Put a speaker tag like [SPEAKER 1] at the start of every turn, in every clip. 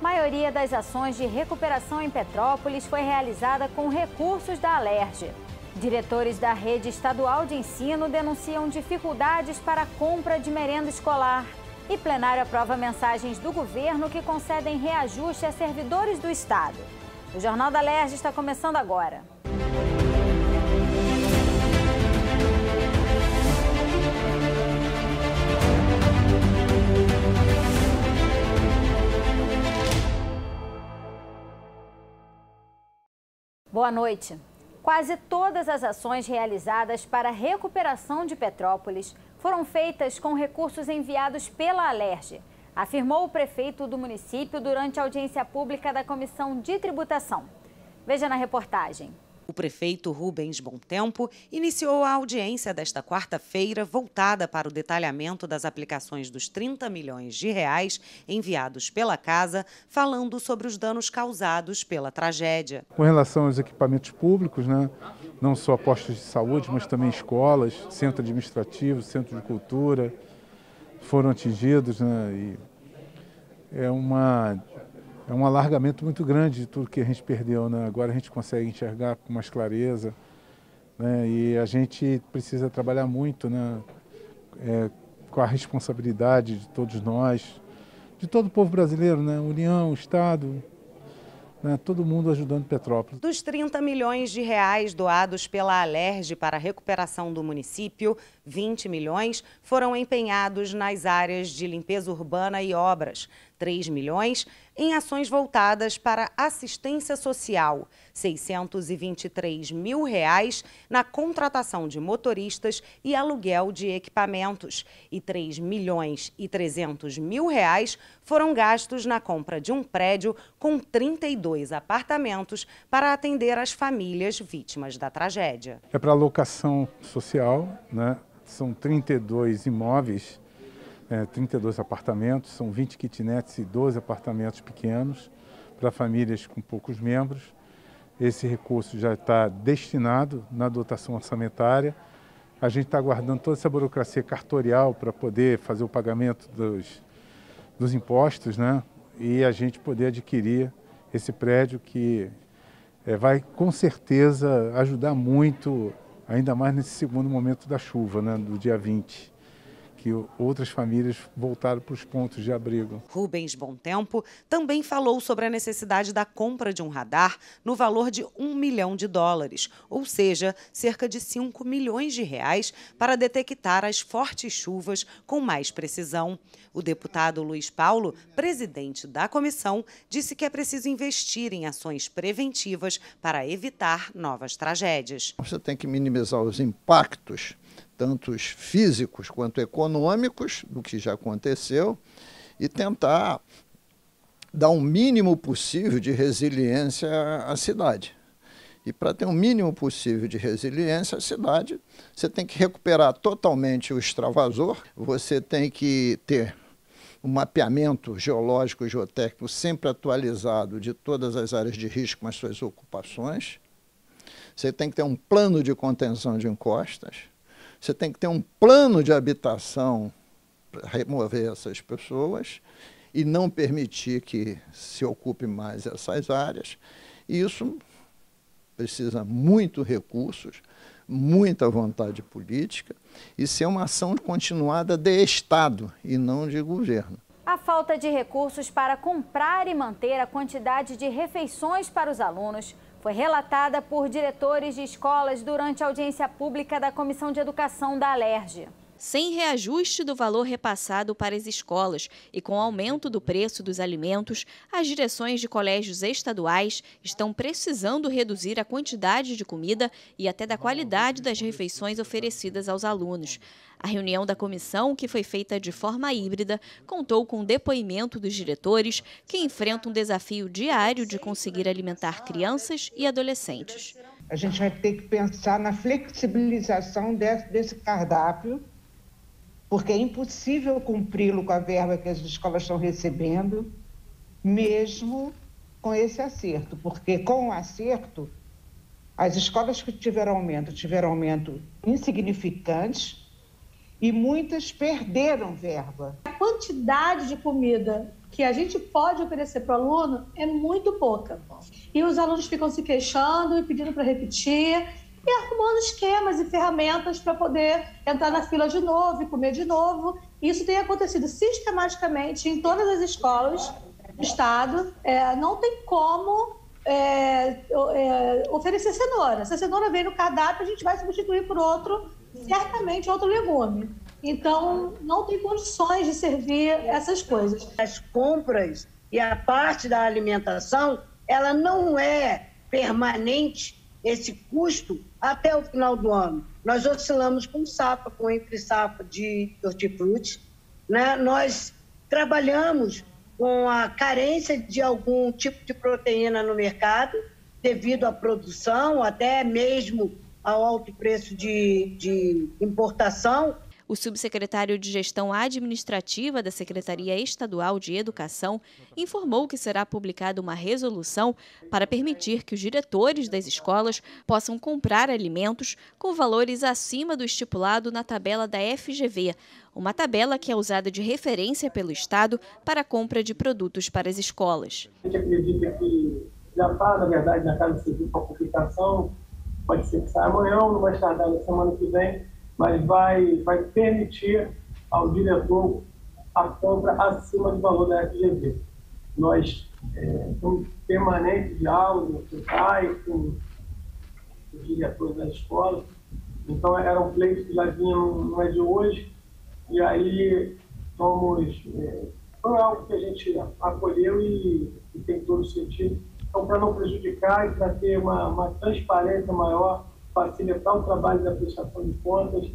[SPEAKER 1] maioria das ações de recuperação em Petrópolis foi realizada com recursos da Alerj. Diretores da rede estadual de ensino denunciam dificuldades para a compra de merenda escolar. E plenário aprova mensagens do governo que concedem reajuste a servidores do Estado. O Jornal da Alerj está começando agora. Boa noite. Quase todas as ações realizadas para a recuperação de Petrópolis foram feitas com recursos enviados pela Alerj, afirmou o prefeito do município durante a audiência pública da Comissão de Tributação. Veja na reportagem.
[SPEAKER 2] O prefeito Rubens Tempo iniciou a audiência desta quarta-feira voltada para o detalhamento das aplicações dos 30 milhões de reais enviados pela casa, falando sobre os danos causados pela tragédia.
[SPEAKER 3] Com relação aos equipamentos públicos, né, não só postos de saúde, mas também escolas, centro administrativo, centro de cultura, foram atingidos, né, e é uma é um alargamento muito grande de tudo que a gente perdeu. Né? Agora a gente consegue enxergar com mais clareza né? e a gente precisa trabalhar muito né? É, com a responsabilidade de todos nós, de todo o povo brasileiro, né? União, Estado, né, todo mundo ajudando Petrópolis.
[SPEAKER 2] Dos 30 milhões de reais doados pela Alerj para a recuperação do município, 20 milhões foram empenhados nas áreas de limpeza urbana e obras, 3 milhões em ações voltadas para assistência social, 623 mil reais na contratação de motoristas e aluguel de equipamentos e 3 milhões e 300 mil reais foram gastos na compra de um prédio com 32 apartamentos para atender as famílias vítimas da tragédia.
[SPEAKER 3] É para alocação social, né? São 32 imóveis é, 32 apartamentos, são 20 kitnets e 12 apartamentos pequenos para famílias com poucos membros. Esse recurso já está destinado na dotação orçamentária. A gente está aguardando toda essa burocracia cartorial para poder fazer o pagamento dos, dos impostos, né? E a gente poder adquirir esse prédio que é, vai com certeza ajudar muito, ainda mais nesse segundo momento da chuva, né? Do dia 20 que outras famílias voltaram para os pontos de abrigo.
[SPEAKER 2] Rubens Tempo também falou sobre a necessidade da compra de um radar no valor de um milhão de dólares, ou seja, cerca de 5 milhões de reais, para detectar as fortes chuvas com mais precisão. O deputado Luiz Paulo, presidente da comissão, disse que é preciso investir em ações preventivas para evitar novas
[SPEAKER 4] tragédias. Você tem que minimizar os impactos os físicos quanto econômicos, do que já aconteceu, e tentar dar o um mínimo possível de resiliência à cidade. E para ter o um mínimo possível de resiliência à cidade, você tem que recuperar totalmente o extravasor, você tem que ter um mapeamento geológico e geotécnico sempre atualizado de todas as áreas de risco com as suas ocupações. Você tem que ter um plano de contenção de encostas. Você tem que ter um plano de habitação para remover essas pessoas e não permitir que se ocupe mais essas áreas. E isso precisa muito recursos, muita vontade política e ser uma ação continuada de Estado e não de governo.
[SPEAKER 1] A falta de recursos para comprar e manter a quantidade de refeições para os alunos foi relatada por diretores de escolas durante a audiência pública da Comissão de Educação da Alerj sem reajuste
[SPEAKER 5] do valor repassado para as escolas e com aumento do preço dos alimentos, as direções de colégios estaduais estão precisando reduzir a quantidade de comida e até da qualidade das refeições oferecidas aos alunos. A reunião da comissão, que foi feita de forma híbrida, contou com o depoimento dos diretores, que enfrentam um desafio diário de conseguir alimentar crianças e adolescentes. A
[SPEAKER 6] gente vai ter que pensar na flexibilização desse, desse cardápio porque é impossível cumpri-lo com a verba que as escolas estão recebendo, mesmo com esse acerto, porque com o acerto, as escolas
[SPEAKER 2] que tiveram aumento tiveram aumento insignificante e muitas
[SPEAKER 7] perderam verba. A quantidade de comida que a gente pode oferecer para o aluno é muito pouca. E os alunos ficam se queixando e pedindo para repetir e arrumando esquemas e ferramentas para poder entrar na fila de novo e comer de novo. Isso tem acontecido sistematicamente em todas as escolas do Estado. É, não tem como é, é, oferecer cenoura. Se a cenoura vem no cardápio, a gente vai substituir por outro, certamente outro legume. Então,
[SPEAKER 2] não tem condições de servir essas coisas. As compras e a parte da alimentação, ela não é permanente esse custo até o final do ano. Nós oscilamos com safra, com entre safra de hortifruti, né? Nós trabalhamos com a carência de algum tipo de proteína no mercado, devido à produção, até mesmo ao alto
[SPEAKER 5] preço de, de importação, o subsecretário de Gestão Administrativa da Secretaria Estadual de Educação informou que será publicada uma resolução para permitir que os diretores das escolas possam comprar alimentos com valores acima do estipulado na tabela da FGV, uma tabela que é usada de referência pelo Estado para a compra de produtos para as escolas.
[SPEAKER 8] A gente acredita que já está, na verdade, na casa civil para publicação, pode ser que saia amanhã, não vai estar na semana que vem mas vai, vai permitir ao diretor a compra acima do valor da FGV. Nós é, então, permanente diálogo com o pai com o diretor da escola, então era um pleito que já vinha, não é de hoje, e aí somos É, foi algo que a gente acolheu e, e tem todo sentido. Então, para não prejudicar e para ter uma, uma transparência maior facilitar o trabalho da prestação de contas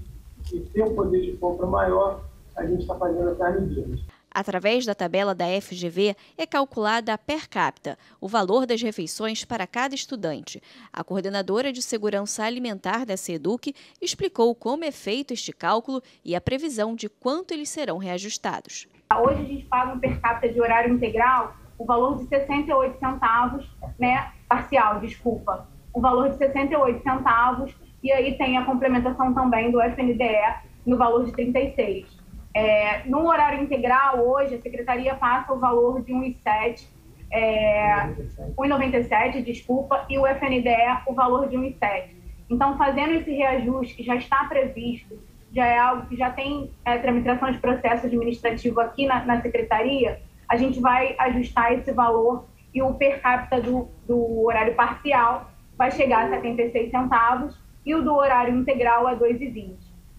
[SPEAKER 8] e ter um poder de compra maior, a gente está fazendo essas medidas.
[SPEAKER 5] Através da tabela da FGV é calculada a per capita, o valor das refeições para cada estudante. A coordenadora de segurança alimentar da SEDUC explicou como é feito este cálculo e a previsão de quanto eles serão reajustados.
[SPEAKER 9] Hoje a gente paga um per capita de horário integral o valor de 68 centavos, né, parcial, desculpa, o valor de 68 centavos, e aí tem a complementação também do FNDE no valor de 36. É, no horário integral, hoje, a secretaria passa o valor de 1,7, é, 1,97, desculpa, e o FNDE o valor de 1,7. Então, fazendo esse reajuste que já está previsto, já é algo que já tem é, tramitação de processo administrativo aqui na, na secretaria, a gente vai ajustar esse valor e o per capita do, do horário parcial vai chegar a 76 centavos e o do horário integral a 2,20.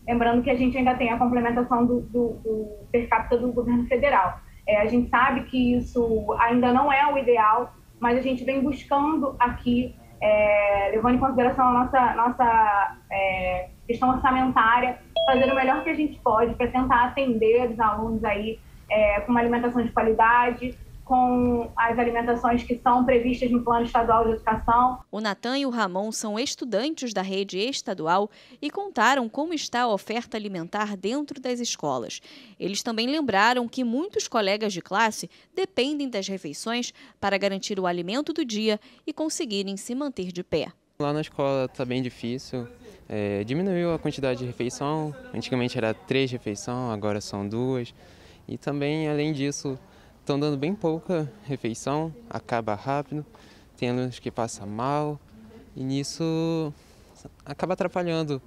[SPEAKER 9] Lembrando que a gente ainda tem a complementação do, do, do per capita do governo federal. É, a gente sabe que isso ainda não é o ideal, mas a gente vem buscando aqui, é, levando em consideração a nossa, nossa é, questão orçamentária, fazer o melhor que a gente pode para tentar atender os alunos aí é, com uma alimentação de qualidade, com as alimentações que são previstas no Plano Estadual de Educação. O Natan e o Ramon são estudantes
[SPEAKER 5] da rede estadual e contaram como está a oferta alimentar dentro das escolas. Eles também lembraram que muitos colegas de classe dependem das refeições para garantir o alimento do dia e conseguirem se manter de pé.
[SPEAKER 6] Lá na escola está bem difícil. É, diminuiu a quantidade de refeição. Antigamente era três refeições, agora são duas. E também, além disso, estão dando bem pouca refeição, acaba rápido, tem alunos que passam mal, e nisso acaba atrapalhando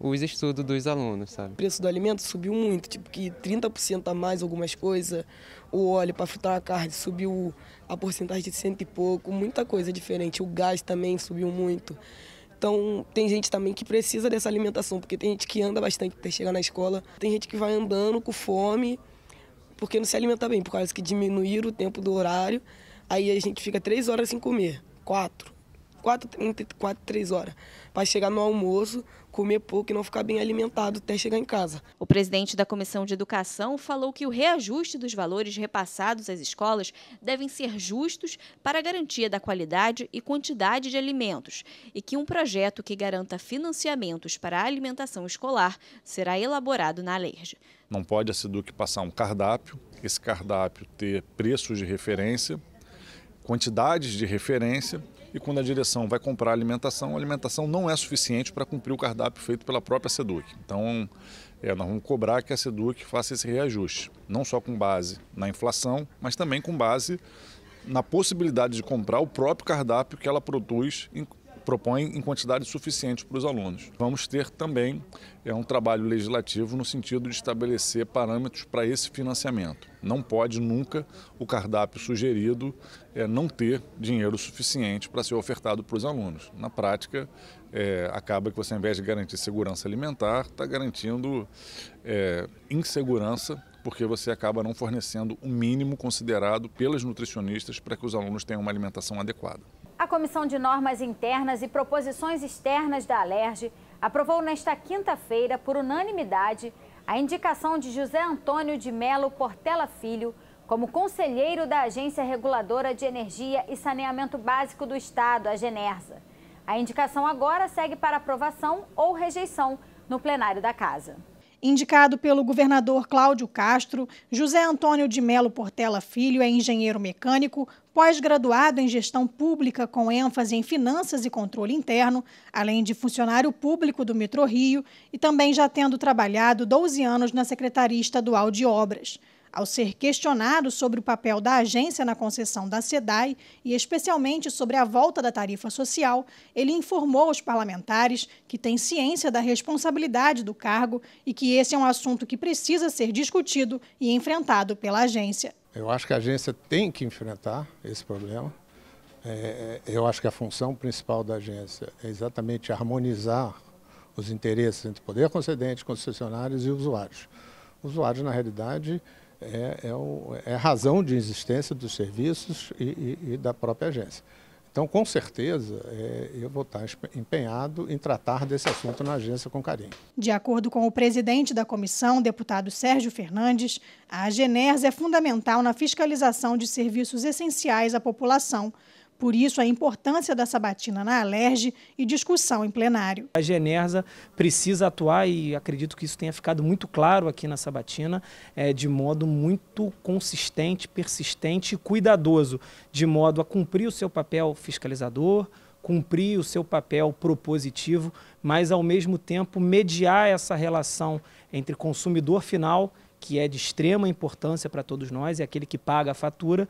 [SPEAKER 6] os estudos dos alunos, sabe? O
[SPEAKER 2] preço do alimento subiu muito, tipo que 30% a mais algumas coisas, o óleo para fritar a carne subiu a porcentagem de cento e pouco, muita coisa diferente, o gás também subiu muito. Então, tem gente também que precisa dessa alimentação, porque tem gente que anda bastante até chegar na escola, tem gente que vai andando com fome, porque não se alimenta bem, por causa que diminuir o tempo do horário, aí a gente fica três horas sem comer, quatro, quatro, entre quatro e três horas, para
[SPEAKER 5] chegar no almoço, comer pouco e não ficar bem alimentado até chegar em casa. O presidente da Comissão de Educação falou que o reajuste dos valores repassados às escolas devem ser justos para a garantia da qualidade e quantidade de alimentos e que um projeto que garanta financiamentos para a alimentação escolar será elaborado na LERJ.
[SPEAKER 10] Não pode a SEDUC passar um cardápio, esse cardápio ter preços de referência, quantidades de referência e quando a direção vai comprar alimentação, a alimentação não é suficiente para cumprir o cardápio feito pela própria SEDUC. Então, é, nós vamos cobrar que a SEDUC faça esse reajuste, não só com base na inflação, mas também com base na possibilidade de comprar o próprio cardápio que ela produz propõe em quantidade suficiente para os alunos. Vamos ter também é um trabalho legislativo no sentido de estabelecer parâmetros para esse financiamento. Não pode nunca o cardápio sugerido é, não ter dinheiro suficiente para ser ofertado para os alunos. Na prática, é, acaba que você, ao invés de garantir segurança alimentar, está garantindo é, insegurança porque você acaba não fornecendo o mínimo considerado pelas nutricionistas para que os alunos tenham uma alimentação adequada.
[SPEAKER 1] A Comissão de Normas Internas e Proposições Externas da Alerj aprovou nesta quinta-feira, por unanimidade, a indicação de José Antônio de Melo Portela Filho como conselheiro da Agência Reguladora de Energia e Saneamento Básico do Estado, a Genersa. A indicação agora segue para aprovação ou rejeição no plenário da Casa.
[SPEAKER 7] Indicado pelo governador Cláudio Castro, José Antônio de Melo Portela Filho é engenheiro mecânico, pós-graduado em gestão pública com ênfase em finanças e controle interno, além de funcionário público do Metrô Rio e também já tendo trabalhado 12 anos na Secretaria Estadual de Obras. Ao ser questionado sobre o papel da agência na concessão da SEDAI e especialmente sobre a volta da tarifa social, ele informou aos parlamentares que tem ciência da responsabilidade do cargo e que esse é um assunto que precisa ser discutido e enfrentado pela agência.
[SPEAKER 3] Eu acho que a agência tem que enfrentar esse problema. É, é eu acho que a função principal da agência é exatamente harmonizar os interesses entre poder concedente, concessionários e usuários. Usuários, na realidade, é, é, o, é a razão de existência dos serviços e, e, e da própria agência. Então, com certeza, é, eu vou estar empenhado em tratar desse assunto na agência com carinho.
[SPEAKER 7] De acordo com o presidente da comissão, deputado Sérgio Fernandes, a AGENERS é fundamental na fiscalização de serviços essenciais à população, por isso, a importância da sabatina na Alerj e discussão em plenário.
[SPEAKER 6] A Genersa precisa atuar e acredito que isso tenha ficado muito claro aqui na sabatina, é, de modo muito consistente, persistente e cuidadoso, de modo a cumprir o seu papel fiscalizador, cumprir o seu papel propositivo, mas ao mesmo tempo mediar essa relação entre consumidor final, que é de extrema importância para todos nós, é aquele que paga a fatura,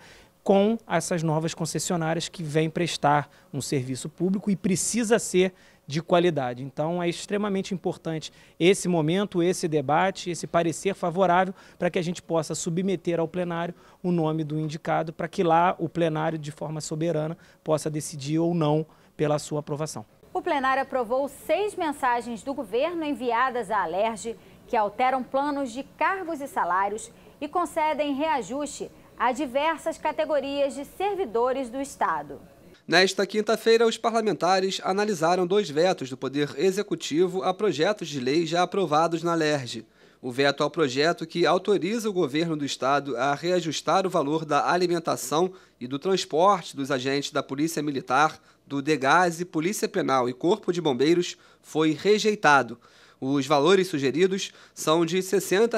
[SPEAKER 6] com essas novas concessionárias que vêm prestar um serviço público e precisa ser de qualidade. Então é extremamente importante esse momento, esse debate, esse parecer favorável
[SPEAKER 8] para que a gente possa submeter ao plenário o nome do indicado para que lá o plenário de forma soberana possa decidir ou não pela sua aprovação.
[SPEAKER 1] O plenário aprovou seis mensagens do governo enviadas à Alerj que alteram planos de cargos e salários e concedem reajuste a diversas categorias de servidores do Estado.
[SPEAKER 6] Nesta quinta-feira, os parlamentares analisaram dois vetos do Poder Executivo a projetos de lei já aprovados na LERJ. O veto ao projeto que autoriza o governo do Estado a reajustar o valor da alimentação e do transporte dos agentes da Polícia Militar, do DEGASE, Polícia Penal e Corpo de Bombeiros foi rejeitado. Os valores sugeridos são de R$ 60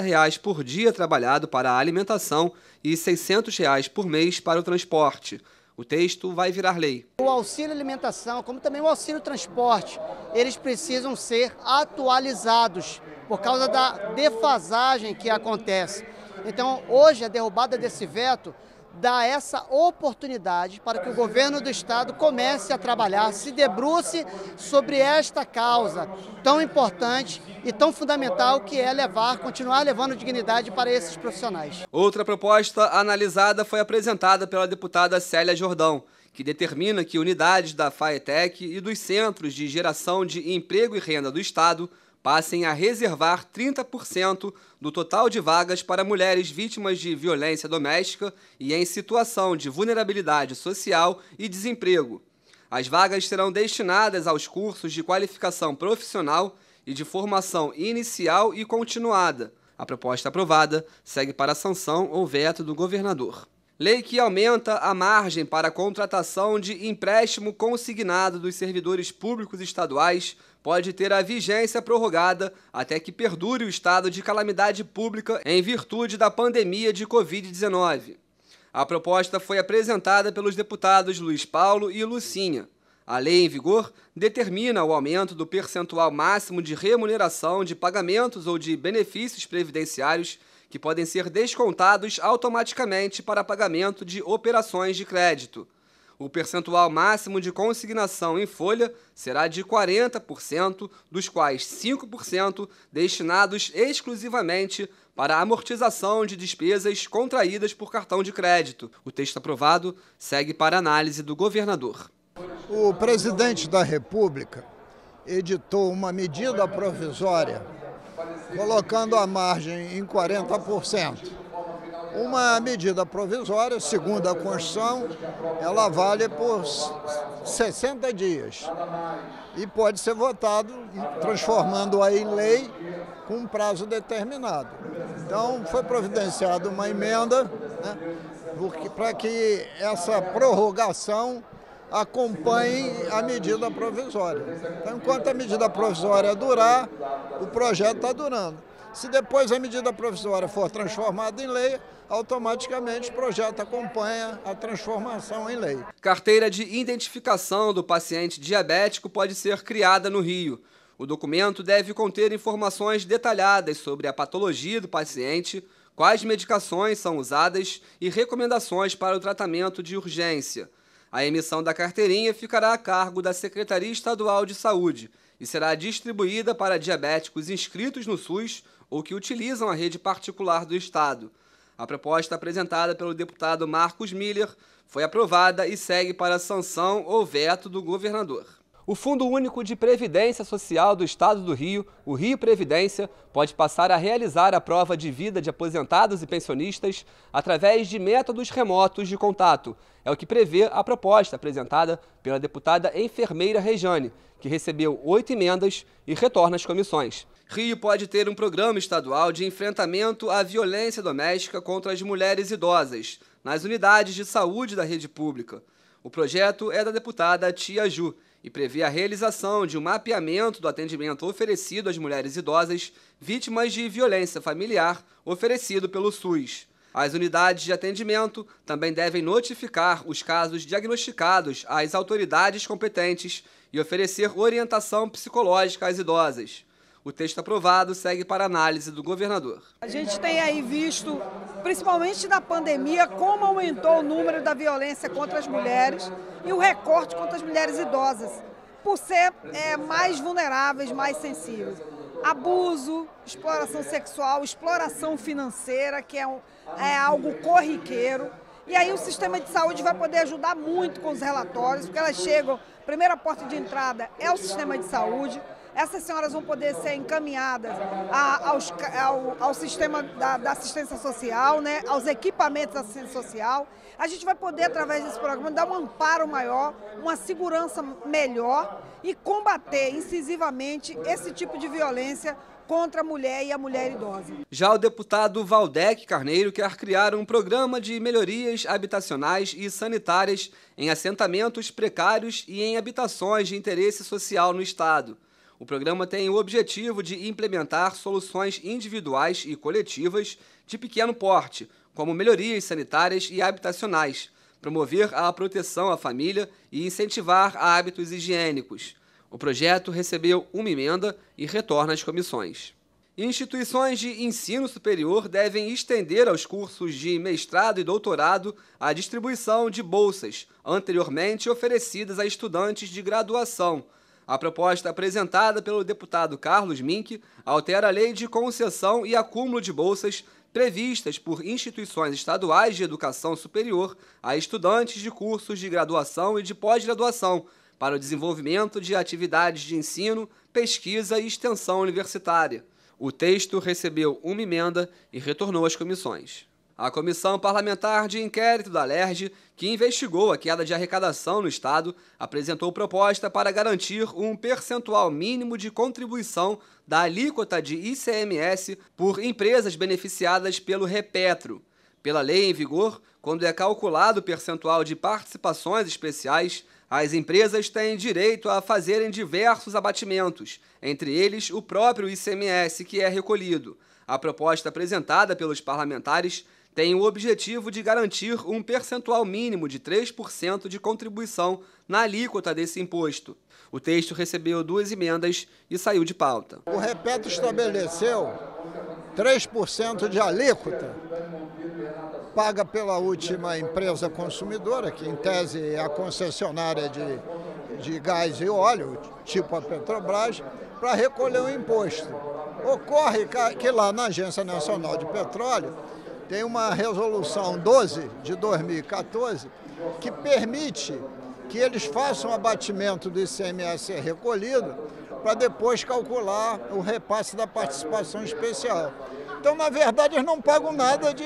[SPEAKER 6] por dia trabalhado para a alimentação e R$ 600 por mês para o transporte. O texto vai virar lei. O auxílio alimentação, como também o auxílio transporte, eles precisam ser atualizados por causa da defasagem que
[SPEAKER 4] acontece. Então, hoje, a derrubada desse veto dá essa oportunidade para que o governo do estado comece a trabalhar, se debruce sobre esta
[SPEAKER 6] causa tão importante e tão fundamental que é levar, continuar levando dignidade para esses profissionais. Outra proposta analisada foi apresentada pela deputada Célia Jordão, que determina que unidades da FAETEC e dos Centros de Geração de Emprego e Renda do Estado passem a reservar 30% do total de vagas para mulheres vítimas de violência doméstica e em situação de vulnerabilidade social e desemprego. As vagas serão destinadas aos cursos de qualificação profissional e de formação inicial e continuada. A proposta aprovada segue para sanção ou veto do governador. Lei que aumenta a margem para a contratação de empréstimo consignado dos servidores públicos estaduais pode ter a vigência prorrogada até que perdure o estado de calamidade pública em virtude da pandemia de Covid-19. A proposta foi apresentada pelos deputados Luiz Paulo e Lucinha. A lei em vigor determina o aumento do percentual máximo de remuneração de pagamentos ou de benefícios previdenciários que podem ser descontados automaticamente para pagamento de operações de crédito o percentual máximo de consignação em folha será de 40%, dos quais 5% destinados exclusivamente para amortização de despesas contraídas por cartão de crédito. O texto aprovado segue para análise do governador.
[SPEAKER 8] O presidente da República editou uma medida provisória colocando a margem em 40%. Uma medida provisória, segundo a Constituição, ela vale por 60 dias e pode ser votado, transformando-a em lei com um prazo determinado. Então, foi providenciada uma emenda né, para que essa prorrogação acompanhe a medida provisória. Então, enquanto a medida provisória durar, o projeto está durando. Se depois a medida provisória for transformada em lei, automaticamente o projeto acompanha a transformação em lei.
[SPEAKER 6] Carteira de identificação do paciente diabético pode ser criada no Rio. O documento deve conter informações detalhadas sobre a patologia do paciente, quais medicações são usadas e recomendações para o tratamento de urgência. A emissão da carteirinha ficará a cargo da Secretaria Estadual de Saúde e será distribuída para diabéticos inscritos no SUS ou que utilizam a rede particular do Estado. A proposta apresentada pelo deputado Marcos Miller foi aprovada e segue para sanção ou veto do governador. O Fundo Único de Previdência Social do Estado do Rio, o Rio Previdência, pode passar a realizar a prova de vida de aposentados e pensionistas através de métodos remotos de contato. É o que prevê a proposta apresentada pela deputada enfermeira Rejane, que recebeu oito emendas e retorna às comissões. Rio pode ter um programa estadual de enfrentamento à violência doméstica contra as mulheres idosas nas unidades de saúde da rede pública. O projeto é da deputada Tia Ju e prevê a realização de um mapeamento do atendimento oferecido às mulheres idosas vítimas de violência familiar oferecido pelo SUS. As unidades de atendimento também devem notificar os casos diagnosticados às autoridades competentes e oferecer orientação psicológica às idosas. O texto aprovado segue para análise do governador.
[SPEAKER 7] A gente tem aí visto, principalmente na pandemia, como aumentou o número da violência contra as mulheres e o recorte contra as mulheres idosas, por ser é, mais vulneráveis, mais sensíveis abuso, exploração sexual, exploração financeira, que é, um, é, algo corriqueiro. E aí o sistema de saúde vai poder ajudar muito com os relatórios, porque elas chegam, primeira porta de entrada é o sistema de saúde, essas senhoras vão poder ser encaminhadas a, aos, ao, ao, sistema da, da, assistência social, né, aos equipamentos da assistência social. A gente vai poder, através desse programa, dar um amparo maior, uma segurança melhor e combater incisivamente esse tipo de violência contra a mulher e a mulher idosa.
[SPEAKER 6] Já o deputado Valdec Carneiro quer criar um programa de melhorias habitacionais e sanitárias em assentamentos precários e em habitações de interesse social no Estado. O programa tem o objetivo de implementar soluções individuais e coletivas de pequeno porte, como melhorias sanitárias e habitacionais, promover a proteção à família e incentivar hábitos higiênicos. O projeto recebeu uma emenda e retorna às comissões. Instituições de ensino superior devem estender aos cursos de mestrado e doutorado a distribuição de bolsas anteriormente oferecidas a estudantes de graduação a proposta apresentada pelo deputado Carlos Mink altera a lei de concessão e acúmulo de bolsas previstas por instituições estaduais de educação superior a estudantes de cursos de graduação e de pós-graduação para o desenvolvimento de atividades de ensino, pesquisa e extensão universitária. O texto recebeu uma emenda e retornou às comissões. A Comissão Parlamentar de Inquérito da LERJ, que investigou a queda de arrecadação no Estado, apresentou proposta para garantir um percentual mínimo de contribuição da alíquota de ICMS por empresas beneficiadas pelo Repetro. Pela lei em vigor, quando é calculado o percentual de participações especiais, as empresas têm direito a fazerem diversos abatimentos, entre eles o próprio ICMS que é recolhido. A proposta apresentada pelos parlamentares tem o objetivo de garantir um percentual mínimo de 3% de contribuição na alíquota desse imposto. O texto recebeu duas emendas e saiu de pauta.
[SPEAKER 8] O Repeto estabeleceu 3% de alíquota paga pela última empresa consumidora, que em tese é a concessionária de, de gás e óleo, tipo a Petrobras, para recolher o imposto. Ocorre que lá na Agência Nacional de Petróleo tem uma resolução 12 de 2014 que permite que eles façam abatimento do ICMS recolhido para depois calcular o repasse da participação especial. Então, na verdade, eles não pagam nada de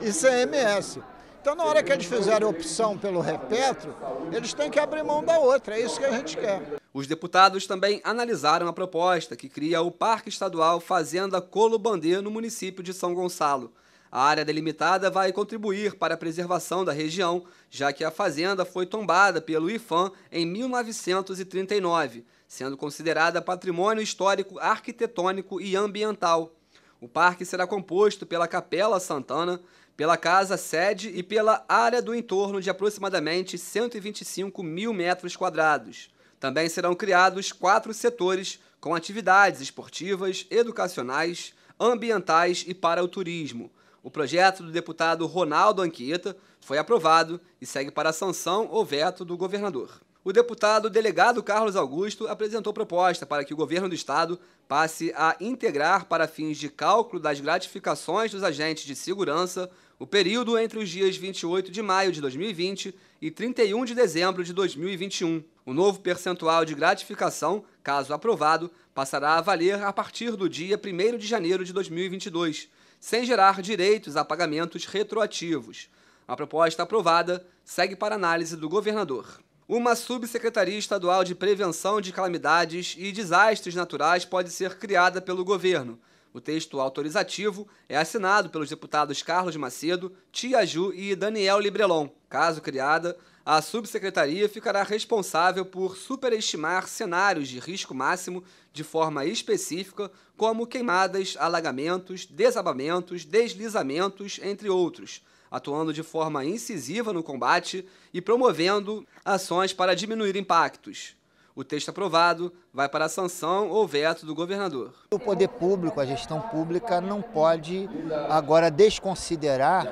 [SPEAKER 8] ICMS. Então, na hora que eles fizerem opção pelo repetro, eles têm que abrir mão da outra, é isso que a gente quer.
[SPEAKER 6] Os deputados também analisaram a proposta que cria o Parque Estadual Fazenda Colo Bandeira no município de São Gonçalo. A área delimitada vai contribuir para a preservação da região, já que a fazenda foi tombada pelo IFAM em 1939, sendo considerada patrimônio histórico arquitetônico e ambiental. O parque será composto pela Capela Santana, pela casa sede e pela área do entorno de aproximadamente 125 mil metros quadrados. Também serão criados quatro setores com atividades esportivas, educacionais, ambientais e para o turismo, o projeto do deputado Ronaldo Anquieta foi aprovado e segue para a sanção ou veto do governador. O deputado delegado Carlos Augusto apresentou proposta para que o governo do estado passe a integrar para fins de cálculo das gratificações dos agentes de segurança o período entre os dias 28 de maio de 2020 e 31 de dezembro de 2021. O novo percentual de gratificação, caso aprovado, passará a valer a partir do dia 1 de janeiro de 2022 sem gerar direitos a pagamentos retroativos. A proposta aprovada segue para análise do governador. Uma subsecretaria estadual de prevenção de calamidades e desastres naturais pode ser criada pelo governo. O texto autorizativo é assinado pelos deputados Carlos Macedo, Tia Ju e Daniel Librelon. Caso criada, a subsecretaria ficará responsável por superestimar cenários de risco máximo de forma específica, como queimadas, alagamentos, desabamentos, deslizamentos, entre outros, atuando de forma incisiva no combate e promovendo ações para diminuir impactos. O texto aprovado vai para a sanção ou veto do governador.
[SPEAKER 4] O poder público, a gestão pública, não pode agora desconsiderar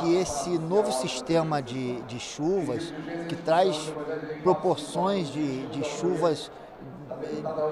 [SPEAKER 4] que esse novo sistema de, de chuvas, que traz proporções de, de chuvas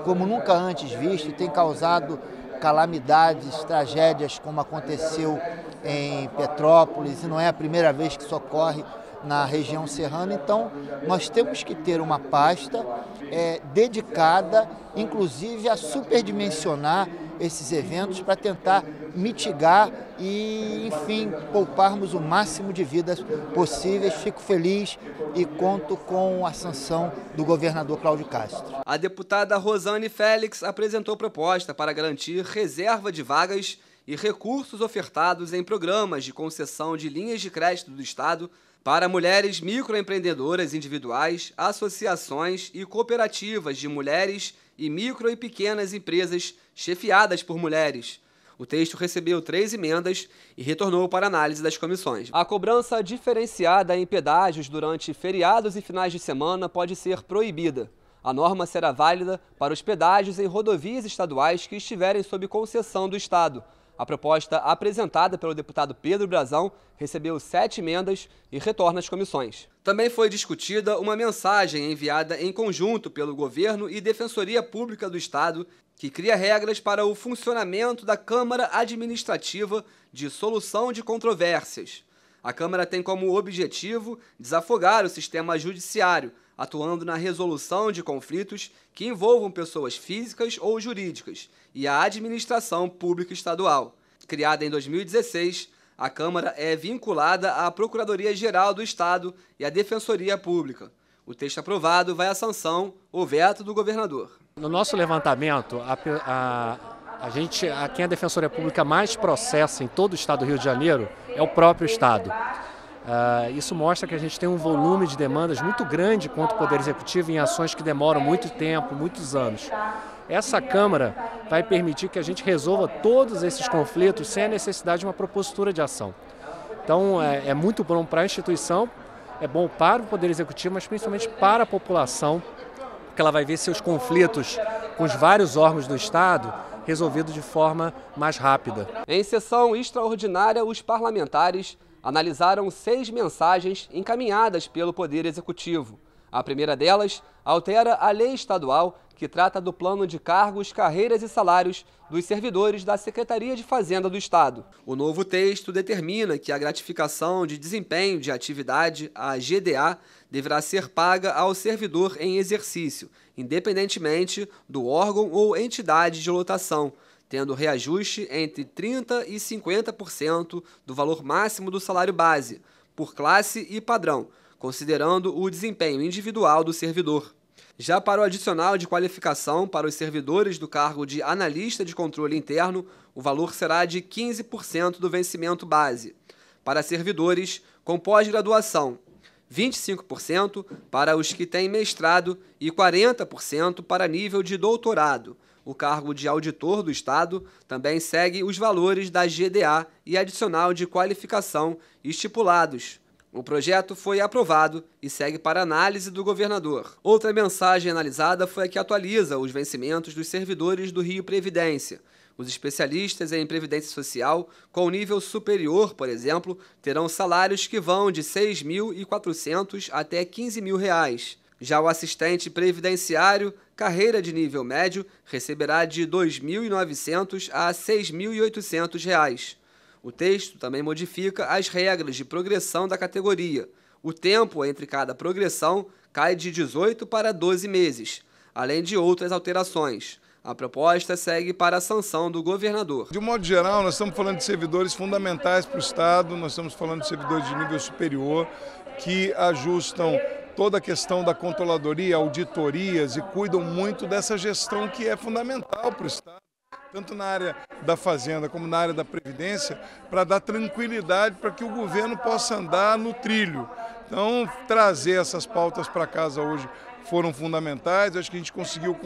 [SPEAKER 4] como nunca antes visto, tem causado calamidades, tragédias como aconteceu em Petrópolis, e não é a primeira vez que isso ocorre na região serrana. Então, nós temos que ter uma pasta é, dedicada, inclusive, a superdimensionar esses eventos para tentar mitigar e, enfim, pouparmos o máximo de vidas possíveis. Fico feliz e conto com a sanção do governador Cláudio Castro.
[SPEAKER 6] A deputada Rosane Félix apresentou proposta para garantir reserva de vagas e recursos ofertados em programas de concessão de linhas de crédito do Estado para mulheres microempreendedoras individuais, associações e cooperativas de mulheres e micro e pequenas empresas chefiadas por mulheres. O texto recebeu três emendas e retornou para análise das comissões. A cobrança diferenciada em pedágios durante feriados e finais de semana pode ser proibida. A norma será válida para os pedágios em rodovias estaduais que estiverem sob concessão do Estado. A proposta apresentada pelo deputado Pedro Brazão recebeu sete emendas e retorna às comissões. Também foi discutida uma mensagem enviada em conjunto pelo governo e Defensoria Pública do Estado, que cria regras para o funcionamento da Câmara Administrativa de Solução de Controvérsias. A Câmara tem como objetivo desafogar o sistema judiciário atuando na resolução de conflitos que envolvam pessoas físicas ou jurídicas, e a administração pública estadual. Criada em 2016, a Câmara é vinculada à Procuradoria-Geral do Estado e à Defensoria Pública. O texto aprovado vai à sanção ou veto do governador. No nosso levantamento, a, a, a gente, a, quem a Defensoria Pública mais processa em todo o estado do Rio de Janeiro é o próprio Estado. Uh, isso mostra que a gente tem um volume de demandas muito grande contra o Poder Executivo em ações que demoram muito tempo, muitos anos. Essa Câmara vai permitir que a gente resolva todos esses conflitos sem a necessidade
[SPEAKER 3] de
[SPEAKER 4] uma propositura de ação. Então, é, é muito bom para a instituição, é bom para o
[SPEAKER 6] Poder Executivo, mas principalmente para a população, que ela vai ver seus conflitos com os vários órgãos do Estado resolvidos de forma mais rápida. Em sessão extraordinária, os parlamentares analisaram seis mensagens encaminhadas pelo Poder Executivo. A primeira delas altera a lei estadual que trata do plano de cargos, carreiras e salários dos servidores da Secretaria de Fazenda do Estado. O novo texto determina que a gratificação de desempenho de atividade, a GDA, deverá ser paga ao servidor em exercício, independentemente do órgão ou entidade de lotação tendo reajuste entre 30% e 50% do valor máximo do salário base, por classe e padrão, considerando o desempenho individual do servidor. Já para o adicional de qualificação para os servidores do cargo de analista de controle interno, o valor será de 15% do vencimento base. Para servidores com pós-graduação, 25% para os que têm mestrado e 40% para nível de doutorado o cargo de auditor do Estado também segue os valores da GDA e adicional de qualificação estipulados. O projeto foi aprovado e segue para análise do governador. Outra mensagem analisada foi a que atualiza os vencimentos dos servidores do Rio Previdência. Os especialistas em previdência social com nível superior, por exemplo, terão salários que vão de R$ 6.400 até R$ 15.000. mil. Reais. Já o assistente previdenciário, carreira de nível médio, receberá de R$ 2.900 a R$ 6.800. O texto também modifica as regras de progressão da categoria. O tempo entre cada progressão cai de 18 para 12 meses, além de outras alterações. A proposta segue para a sanção do governador.
[SPEAKER 10] De modo geral, nós estamos falando de servidores fundamentais para o Estado, nós estamos falando de servidores de nível superior que ajustam toda a questão da controladoria, auditorias e cuidam muito dessa gestão que é fundamental para o Estado, tanto na área da Fazenda como na área da Previdência, para dar tranquilidade para que o governo possa andar no trilho. Então, trazer essas pautas para casa hoje foram fundamentais. Acho que a gente conseguiu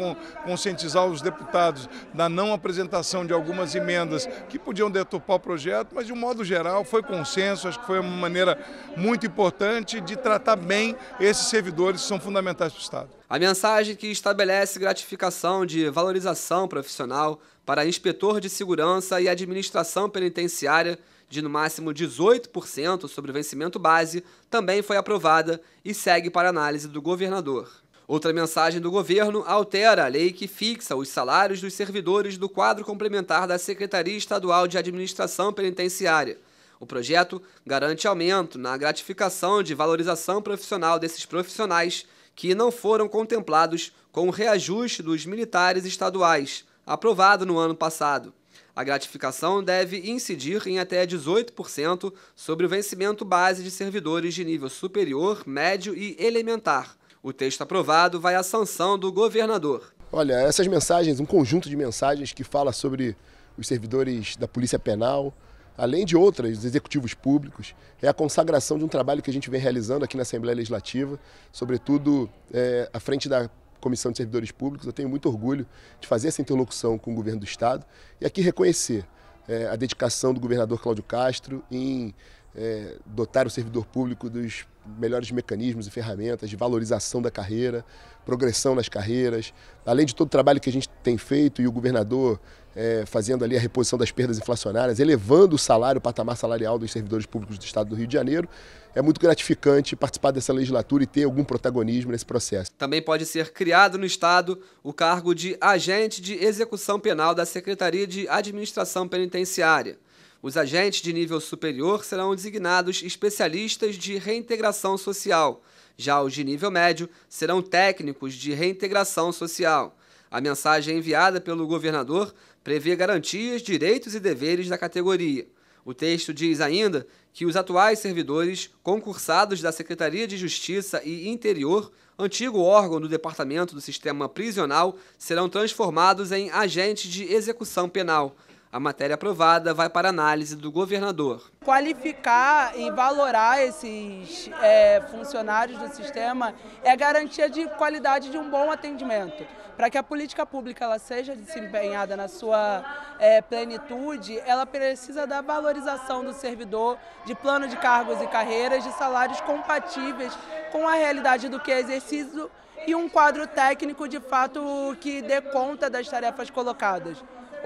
[SPEAKER 10] conscientizar os deputados da não apresentação de algumas emendas que podiam deturpar o projeto, mas de um modo geral foi consenso. Acho que foi uma maneira muito importante de tratar bem esses servidores que são fundamentais para o Estado.
[SPEAKER 6] A mensagem que estabelece gratificação de valorização profissional para inspetor de segurança e administração penitenciária de no máximo 18% sobre o vencimento base também foi aprovada e segue para análise do governador. Outra mensagem do governo altera a lei que fixa os salários dos servidores do quadro complementar da Secretaria Estadual de Administração Penitenciária. O projeto garante aumento na gratificação de valorização profissional desses profissionais que não foram contemplados com o reajuste dos militares estaduais, aprovado no ano passado. A gratificação deve incidir em até 18% sobre o vencimento base de servidores de nível superior, médio e elementar o texto aprovado vai à sanção do governador.
[SPEAKER 8] Olha, essas mensagens, um conjunto de mensagens que fala sobre os servidores da Polícia Penal, além de outras, executivos públicos, é a consagração de um trabalho que a gente vem realizando aqui na Assembleia Legislativa, sobretudo é, à frente da Comissão de Servidores Públicos. Eu tenho muito orgulho de fazer essa interlocução com o governo do Estado e aqui reconhecer é, a dedicação do governador Cláudio Castro em é, dotar o servidor público dos melhores mecanismos e ferramentas de valorização da carreira, progressão nas carreiras, além de todo o trabalho que a gente tem feito e o governador é, fazendo ali a reposição das perdas inflacionárias, elevando o salário, o patamar salarial dos servidores públicos do Estado do Rio de Janeiro, é muito gratificante participar dessa legislatura e ter algum protagonismo nesse processo.
[SPEAKER 6] Também pode ser criado no Estado o cargo de agente de execução penal da Secretaria de Administração Penitenciária. Os agentes de nível superior serão designados especialistas de reintegração social. Já os de nível médio serão técnicos de reintegração social. A mensagem enviada pelo governador prevê garantias, direitos e deveres da categoria. O texto diz ainda que os atuais servidores concursados da Secretaria de Justiça e Interior, antigo órgão do Departamento do Sistema Prisional, serão transformados em agentes de execução penal. A matéria aprovada vai para análise do governador.
[SPEAKER 2] Qualificar e valorar esses é, funcionários do
[SPEAKER 6] sistema é garantia de qualidade de um bom atendimento. Para que a política pública ela seja desempenhada na sua é, plenitude, ela precisa da valorização do servidor, de plano de cargos e carreiras, de salários compatíveis com a realidade do que é exercício e um quadro técnico de fato que dê conta das tarefas colocadas.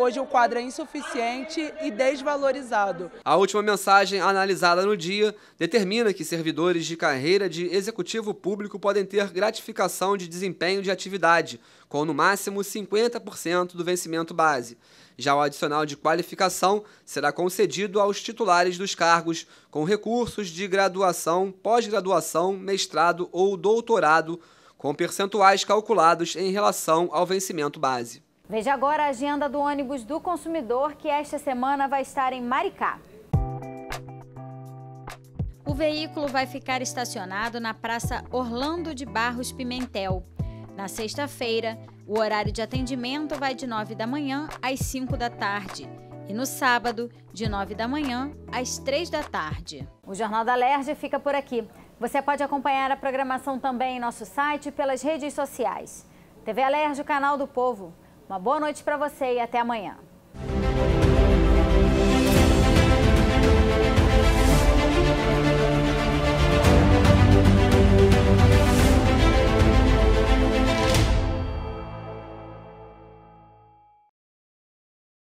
[SPEAKER 6] Hoje o quadro é insuficiente e desvalorizado. A última mensagem analisada no dia determina que servidores de carreira de executivo público podem ter gratificação de desempenho de atividade, com no máximo 50% do vencimento base. Já o adicional de qualificação será concedido aos titulares dos cargos com recursos de graduação, pós-graduação, mestrado ou doutorado, com percentuais calculados em relação ao vencimento base.
[SPEAKER 1] Veja agora a agenda do ônibus do consumidor que esta semana vai estar em Maricá. O veículo vai ficar estacionado na Praça Orlando de Barros Pimentel. Na sexta-feira, o horário de atendimento vai de 9 da manhã às 5 da tarde. E no sábado, de 9 da manhã às 3 da tarde. O Jornal da Lerge fica por aqui. Você pode acompanhar a programação também em nosso site e pelas redes sociais. TV Alerja, o canal do povo. Uma boa noite para você e até amanhã.